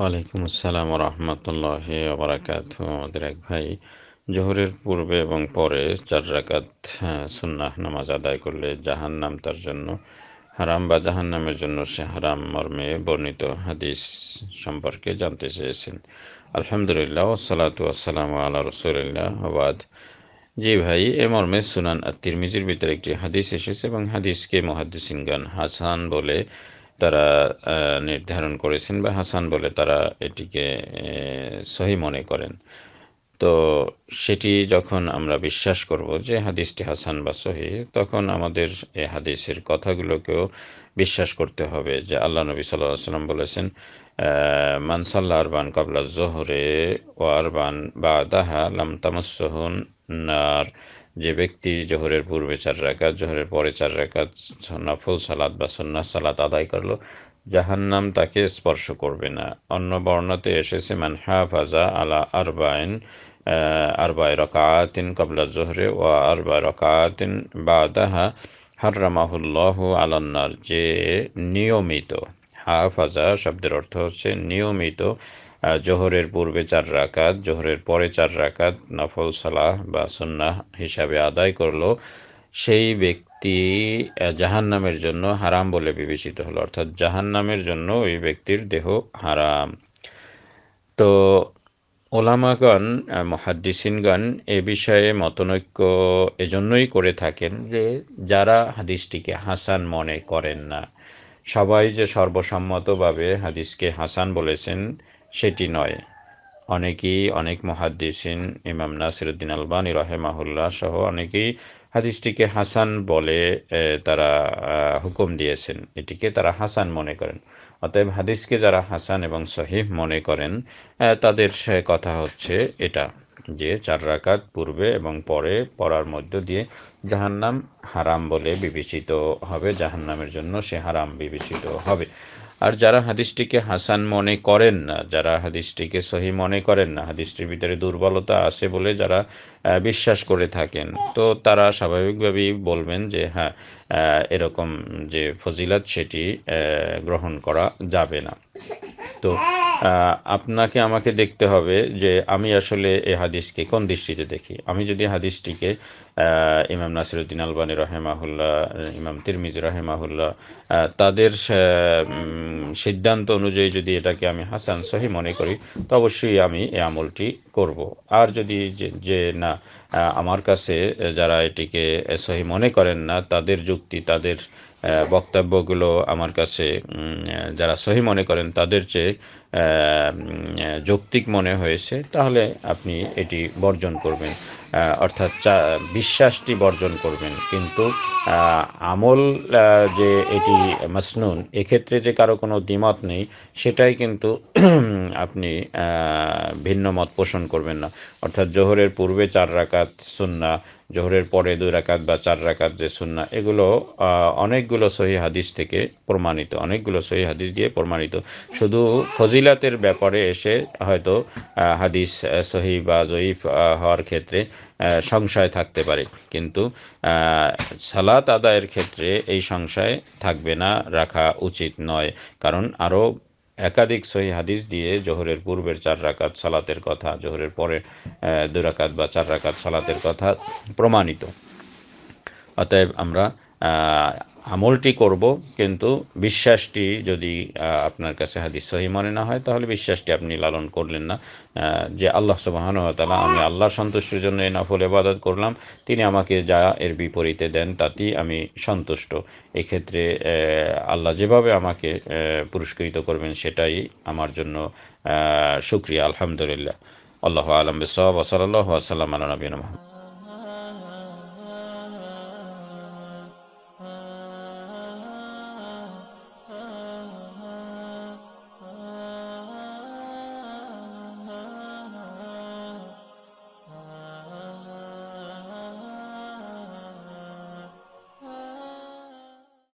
ওয়ালাইকুম আসসালাম রহমতুল্লাহ বারাকাত আমাদের এক ভাই জোহরের পূর্বে এবং পরে চার রাকাত হ্যাঁ, সুন্নাহ নামাজ আদায় করলে জাহান নাম তার জন্য হারাম বা জাহান নামের জন্য সে হারাম মর্মে বর্ণিত হাদিস সম্পর্কে জানতে চেয়েছেন আলহামদুলিল্লাহ ওসালাত আসসালাম আল্লাহ রসুলিল্লাহ আবাদ জি ভাই এ মর্মে সুনান আত্মির মিজির ভিতরে একটি হাদিস এসেছে এবং হাদিসকে মহাদিসিনগান হাসান বলে তারা নির্ধারণ করেছেন বা হাসান বলে তারা এটিকে সহি মনে করেন তো সেটি যখন আমরা বিশ্বাস করব যে হাদিসটি হাসান বা সহি তখন আমাদের এই হাদিসের কথাগুলোকেও বিশ্বাস করতে হবে যে আল্লাহ নবী সাল্লাহ সাল্লাম বলেছেন মানসাল্লা আরবান কাবলা জোহরে ও আরবান বা দাহা লাম তামাসহন নার যে ব্যক্তি জোহরের পূর্বে চার রাকাত জোহরের পরে চার রাকাত নফল সালাদ বা সন্না সালাত আদায় করলো জাহান্নাম তাকে স্পর্শ করবে না অন্য বর্ণতে এসেছে মানহা ফাজা আলা আরবাইন আরবাই রকাতিন কবলা জোহরে ও আরবাই রকাতিন বা দাহা হার আলান্নার যে নিয়মিত হাফাজা শব্দের অর্থ হচ্ছে নিয়মিত জোহরের পূর্বে চার রাকাত জোহরের পরে চার রাকাত নফল সালাহ বা সুন্নাহ হিসাবে আদায় করলো সেই ব্যক্তি জাহান নামের জন্য হারাম বলে বিবেচিত হলো অর্থাৎ জাহান নামের জন্য ওই ব্যক্তির দেহ হারাম তো ওলামাগণ মহাদ্দিসিনগণ এ বিষয়ে মতনৈক্য এজন্যই করে থাকেন যে যারা হাদিসটিকে হাসান মনে করেন না সবাই যে সর্বসম্মতভাবে হাদিসকে হাসান বলেছেন সেটি নয় অনেকেই অনেক মহাদিসিন ইমাম নাসিরুদ্দিন আলবানী রহেমাহুল্লাহ সহ অনেকেই হাদিসটিকে হাসান বলে তারা হুকুম দিয়েছেন এটিকে তারা হাসান মনে করেন অতএব হাদিসকে যারা হাসান এবং সহিহ মনে করেন তাদের কথা হচ্ছে এটা যে চার রাকাত পূর্বে এবং পরে পড়ার মধ্য দিয়ে জাহান্নাম হারাম বলে বিবেচিত হবে জাহান্নামের জন্য সে হারাম বিবেচিত হবে আর যারা হাদিসটিকে হাসান মনে করেন না যারা হাদিসটিকে সহি মনে করেন না হাদিসটির ভিতরে দুর্বলতা আছে বলে যারা বিশ্বাস করে থাকেন তো তারা স্বাভাবিকভাবেই বলবেন যে হ্যাঁ এরকম যে ফজিলাত সেটি গ্রহণ করা যাবে না তো আপনাকে আমাকে দেখতে হবে যে আমি আসলে এই হাদিসকে কোন দৃষ্টিতে দেখি আমি যদি হাদিসটিকে ইমাম নাসিরুদ্দিন আলবানী রহেমাহুল্লাহ ইমাম তিরমিজ রহেমাহুল্লাহ তাদের সিদ্ধান্ত অনুযায়ী যদি এটাকে আমি হাসান সহি মনে করি তো অবশ্যই আমি এই আমলটি করব আর যদি যে না আমার কাছে যারা এটিকে সহি মনে করেন না তাদের যুক্তি তাদের বক্তব্যগুলো আমার কাছে যারা সহি মনে করেন তাদের চেয়ে যৌক্তিক মনে হয়েছে তাহলে আপনি এটি বর্জন করবেন অর্থাৎ বিশ্বাসটি বর্জন করবেন কিন্তু আমল যে এটি মাসনুন এক্ষেত্রে যে কারো কোনো দ্বিমত নেই সেটাই কিন্তু আপনি ভিন্ন মত পোষণ করবেন না অর্থাৎ জোহরের পূর্বে চার রাকাত সুন্না জোহরের পরে দুই রাকাত বা চার রাকাত যে সুন্না এগুলো অনেক অনেকগুলো সহি হাদিস থেকে প্রমাণিত অনেকগুলো সহি হাদিস দিয়ে প্রমাণিত শুধু ফজিলাতের ব্যাপারে এসে হয়তো হাদিস সহি বা জয়ীফ হওয়ার ক্ষেত্রে সংশয় থাকতে পারে কিন্তু সালাত আদায়ের ক্ষেত্রে এই সংশয় থাকবে না রাখা উচিত নয় কারণ আরও একাধিক সহি হাদিস দিয়ে জোহরের পূর্বের চার রাকাত সালাতের কথা জোহরের পরের দু বা চার রাকাত সালাতের কথা প্রমাণিত অতএব আমরা আমলটি করব কিন্তু বিশ্বাসটি যদি আপনার কাছে হাদিস সহি মনে না হয় তাহলে বিশ্বাসটি আপনি লালন করলেন না যে আল্লাহ সুবাহানুতালা আমি আল্লাহ সন্তুষ্টির জন্য এই নফল এবাদত করলাম তিনি আমাকে যা এর বিপরীতে দেন তাতেই আমি সন্তুষ্ট এক্ষেত্রে আল্লাহ যেভাবে আমাকে পুরস্কৃত করবেন সেটাই আমার জন্য সুক্রিয়া আলহামদুলিল্লাহ আল্লাহ আলম বিসব ওসলাল্লাহ আসাল্লাম আল নবীন